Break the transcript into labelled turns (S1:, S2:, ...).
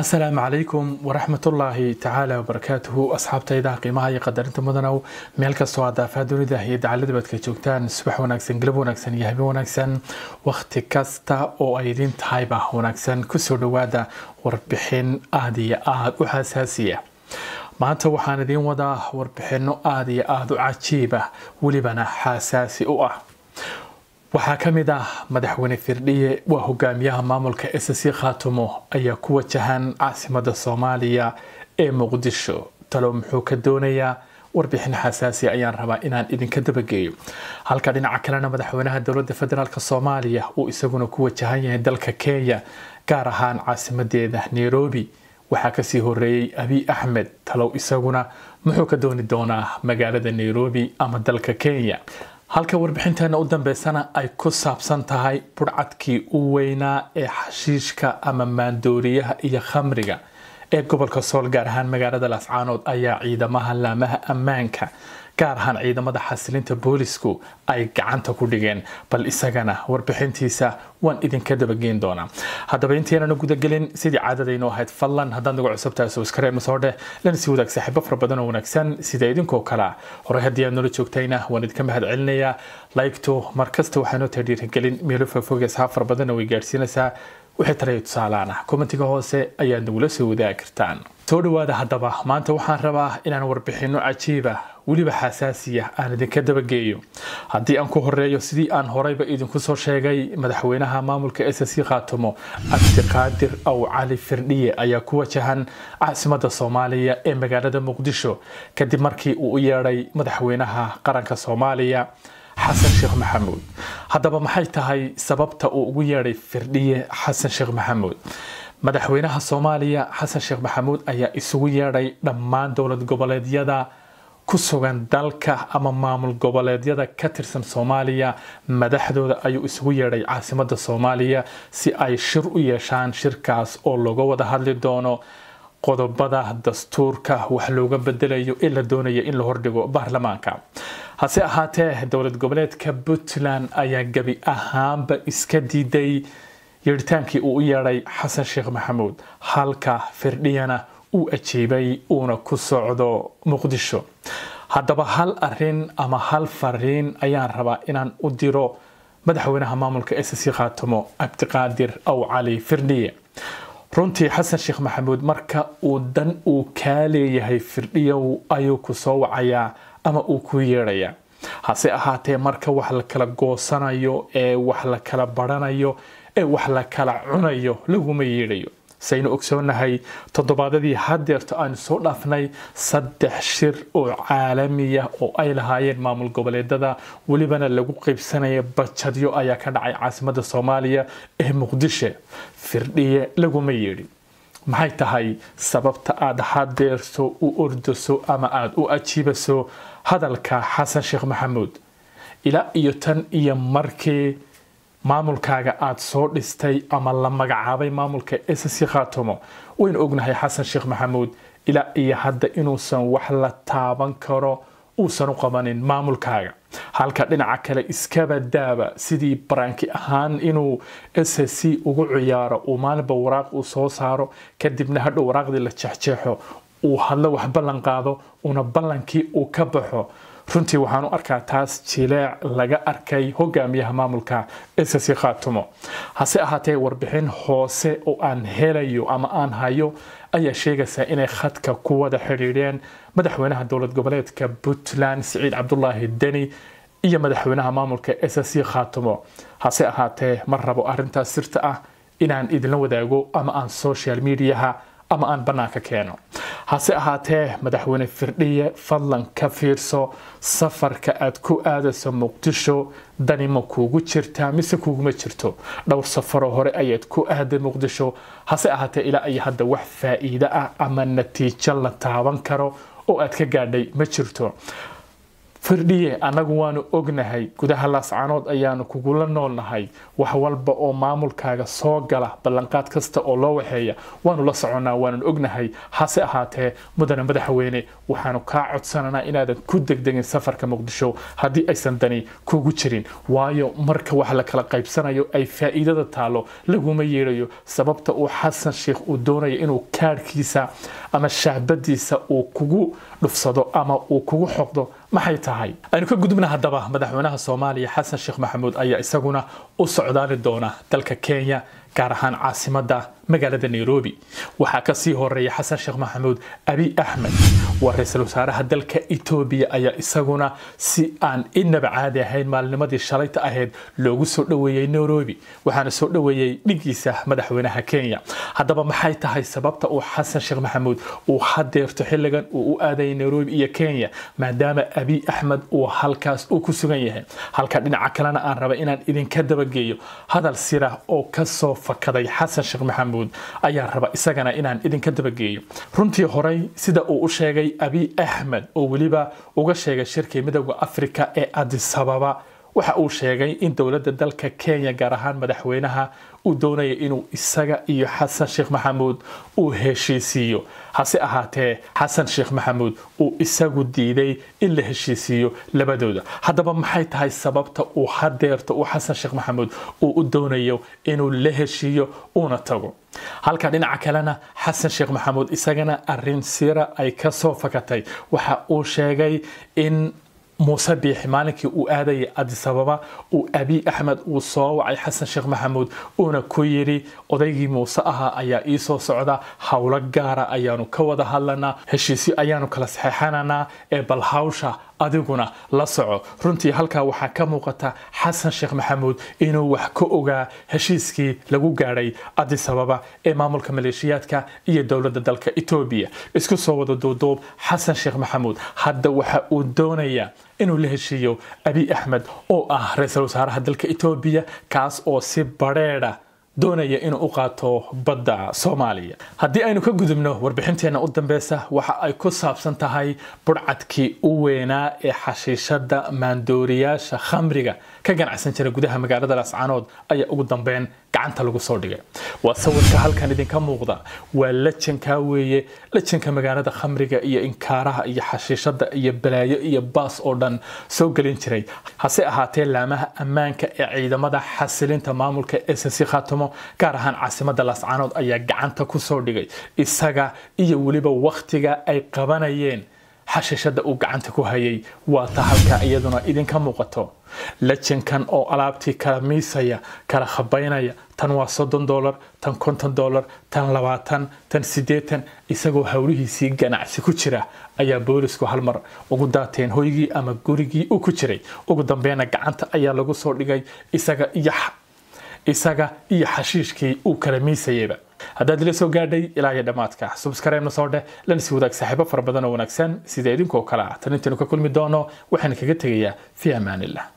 S1: asalaamu calaykum waraxmatullaahi tacaala wabarakaatuhu asxaabtayda qiimaha iyo qadarinta mudanow meel kastoo aad daafaha dunida iyo dacaladuba ad ka joogtaan subax wanaagsan galab wanaagsan iyo habeen wanaagsan wakhti kasta oo ay idiin tahayba wanaagsan kusoo dhawaada warbixin aada iyo aada u xasaasiya maanta waxaan idiin wadaa warbixinno aad iyo aada u cajiib ah, welibana xasaasi u ah waxaa ka mid ah madaxweyne firdhiye waa hogaamiyaha maamulka s c khaatumo ayaa ku wajahan caasimada soomaaliya ee muqdisho talo muxuu ka doonayaa warbixin xasaasi ayaan rabaa inaan idinka dabageeyo halka dhinaca kalena madaxweynaha dowladda federaalk soomaaliya uu isaguna ku wajahan yahay dalka kenya gaar ahaan caasimadeeda nairobi waxaa kasii horeeyey abiy axmed talow isaguna muxuu ka dooni doonaa magaalada nairobi ama dalka kenya halka warbixinteena u dambeysana ay ku saabsan tahay budhcadkii u weynaa ee xashiishka ama maandooriyaha iyo khamriga ee gobolka sool gaar ahaan magaalada laascaanood ayaa ciidamaha laamaha ammaanka gaar ahaan ciidamada xasilinta booliisku ay gacanta ku dhigeen bal isagana warbixintiisa waan idinka dabageyn doonaa haddaba intaynana gudagelin sidii caadadaynu ahayd fadlan haddaad naga cusubtahay subskare masoodhe lana sii wadaag saaxiibo fara badan oo wanaagsan sida idinkoo kala horey haddii aad noola joogtayna waan idinka mahad celinayaa laygtu markasta waxaynoo tahay dhiirigelin meelo faafogeys haa fara badanna way gaadhsiinaysaa wixii talaya tusaalahan kommentiga hoose ayaad nagula soo wadaagi kartaan soo dhowaada haddaba maanta waxaan rabaa inaan warbixinno cajiiba weliba xasaasiya aan idinka dabageeyo haddii aan ku horeeyo sidii aan horeyba idinku soo sheegay madaxweynaha maamulka s s khaatumo cabdiqaadir aw cali firdhiye ayaa ku wajahan caasimada soomaaliya ee magaalada muqdisho kadib markii uu u yeedhay madaxweynaha qaranka soomaaliya xasan sheekh maxamuud haddaba maxay tahay sababta uu ugu yeedhay firdhiye xasan sheekh maxamuud madaxweynaha soomaaliya xasan sheekh maxamuud ayaa isugu yeedhay dhammaan dowlad goboleedyada ku sugan dalka ama maamul goboleedyada ka tirsan soomaaliya madaxdooda ayuu isugu yeedhay caasimadda soomaaliya si ay shir u yeeshaan shirkaas oo looga wada hadli doono qodobada dastuurka wax looga bedelayo ee la doonaya in la hordhigo baarlamaanka hase ahaatee dowlad goboleedka puntland ayaa gebi ahaanba iska diiday yeedhitaankii uu u yeedhay xasan sheekh maxamuud halka firdhiyana uu ajiibay uuna ku socdo muqdisho haddaba hal arin ama hal fariin ayaan rabaa inaan u diro madaxweynaha maamulka sc khaatamo cabdiqaadir aw cali firdhiye runtii xasan sheekh maxamuud marka uu dan uu kaa leeyahay firdhiyow ayuu ku soo wacayaa ama uu ku yeedhayaa hase ahaatee marka wax la kala goosanayo ee wax la kala baranayo ee wax la kala cunayo laguma yeedhayo saynu ogsoonnahay toddobaadadii hadeerta aynu soo dhaafnay saddex shir oo caalamiya oo ay lahaayeen maamul goboleedada welibana lagu qaybsanaya bajadyo ayaa ka dhacay caasimadda soomaaliya ee muqdisho firdhiye laguma yeedhin maxay tahay sababta aada hadeerto u ordaso ama aada u ajiibaso hadalka xasan sheekh maxamuud ilaa iyo tan iyo markii maamulkaaga aad soo dhistay ama la magacaabay maamulka ssc khaatumo waynu ognahay xasan sheekh maxamuud ilaa iyo hadda inuusan wax la taaban karo uusan u qabanin maamulkaaga halka dhinaca kale iskaba daaba sidii baraanki ahaan inuu s c ugu ciyaaro uu maalinba waraaq uu soo saaro kadibna hadhow waraaqdii la jeexjeexo uu hadlo wax ballan qaado una ballankii uu ka baxo runtii waxaanu arkaa taas jileec laga arkay hogaamiyaha maamulka esasi khaatumo hase ahaatee warbixin hoose oo aan helayo ama aan hayo ayaa sheegaysa inay khadka ku wada xidhiidheen madaxweynaha dowlad goboleedka puntland siciid cabdulaahi deni iyo madaxweynaha maamulka esasi khaatumo hase ahaatee ma rabo arintaas sirta ah inaan idinla wadaago ama aan social mediaha ama aan bannaanka keeno hase ahaatee madaxweyne firdhiye fadlan ka fiirso safarka aad ku aadayso muqdisho danima kuugu jirtaa mise kuuguma jirto dhowr safaroo hore ayaad ku aaday muqdisho hase ahaatee ilaa ay hadda wax faa'iido ah ama natiijo la taaban karo oo aad ka gaadhay ma jirto firdhiye annagu waanu ognahay gudaha laascanood ayaanu kugula noolnahay wax walba oo maamulkaaga soo gala ballanqaad kasta oo loo waxeeya waanu la soconnaa waanan ognahay hase ahaatee mudane madaxweyne waxaanu kaa codsananaa inaadan ku degdegin safarka muqdisho haddii aysan dani kugu jirin waayo marka wax la kala qaybsanayo ay faa'iidada taalo laguma yeedhayo sababta uu xasan sheekh uu doonayo inuu kaadhkiisa ama shahbadiisa uu kugu dhufsado ama uu kugu xoqdo maxay tahay aynu ka gudubna haddaba madaxweynaha soomaaliya xasan sheekh maxamuud ayaa isaguna u socdaani doona dalka kenya gaar ahaan caasimada magaalada nairobi waxaa kasii horeeya xasan sheekh maxamuud abi axmed waa ra-iisul wasaaraha dalka etoobiya ayaa isaguna si aan inaba caadi ahayn maalinimadii shalayta aheyd loogu soo dhoweeyey nairobi waxaana soo dhoweeyey dhigiisa madaxweynaha kenya haddaba maxay tahay sababta uu xasan sheekh maxamuud uu hadeerto xilligan uu u aadayay nairobi iyo kenya maadaama abi axmed uu halkaas uu ku sugan yahay halka dhinaca kalena aan raba inaan idinka dabageeyo hadal sirah oo kasoo fakaday xasan sheekh maxamuud ayaa raba isagana inaan idinka dabageeyo runtii horey sida uu u sheegay abi axmed oo weliba uga sheegay shirkii midowda africa ee adisababa waxa uu sheegay in dowladda dalka kenya gaar ahaan madaxweynaha uu doonayo inuu isaga iyo xasan sheekh maxamuud uu heshiisiiyo hase ahaatee xasan sheekh maxamuud uu isagu diiday in la heshiisiiyo labadooda haddaba maxay tahay sababta uu hadeerta uu xasan sheekh maxamuud uu u doonayo inuu la heshiiyo uuna tago halka dhinaca kalena xasan sheekh maxamuud isagana arin sira ay ka soo fakatay waxa uu sheegay in muuse biixi maalinkii uu aadayay adisababa uu abiy axmed uu soo wacay xasan sheekh maxamuud uuna ku yidhi odaygii muuse ahaa ayaa ii soo socda howlo gaara ayaanu ka wada hadlanaa heshiisyo ayaanu kala saxeexananaa ee bal hawsha adiguna la soco runtii halkaa waxaa ka muuqata xasan sheekh maxamuud inuu wax ka ogaa heshiiskii lagu gaadhay adisababa ee maamulka maleeshiyaadka iyo dowladda dalka etoobiya isku soo wada duuduub xasan sheekh maxamuud hadda waxa uu doonayaa inuu la heshiiyo abiy axmed oo ah ra-iisul wasaaraha dalka etoobiya kaas oo si badheedha doonaya inuu u qaato badda soomaaliya haddii aynu ka gudubno warbixinteenna u dambeysa waxa ay ku saabsan tahay budhcadkii u weynaa ee xashiishada maandooriyaasha khamriga ka ganacsan jira gudaha magaalada lascanood ayaa ugu dambeen gacanta lagu soo dhigay waa sawirka halkan idinka muuqda waa lajankaa weeye lajanka magaalada khamriga iyo inkaaraha iyo xashiishada iyo balaayo iyo baas oo dhan soo gelin jiray hase ahaatee laamaha ammaanka ee ciidamada xasilinta maamulka ee sasi khaatumo laascaano gaar ahaan caasimada lascaanood ayaa gacanta kusoo dhigay isaga iyo weliba waktiga ay qabanayeen xashishada uu gacanta ku hayay waata halka iyaduna idinka muuqato lejankan oo alaabtii kala miisaya kala khabaynaya tan waa soddon dolar tan konton dolar tan labaatan tan siddeetan isagoo howlihiisii ganacsi ku jira ayaa boolisku hal mar ugu daateen hoygii ama gurigii uu ku jiray ugu dambeena gacanta ayaa lagu soo dhigay isaga iyo isaga iyo xashiishkii uu kala miisayeyba haddaad ila soo gaadhay ilaa iyo dhammaadka subskarayb soo dheh lana sii wadaag saaxiibo fara badan oo wanaagsan sida idinkoo kale ah tan intaynu ka kulmi doono waxaan kaga tegayaa fii amaanillah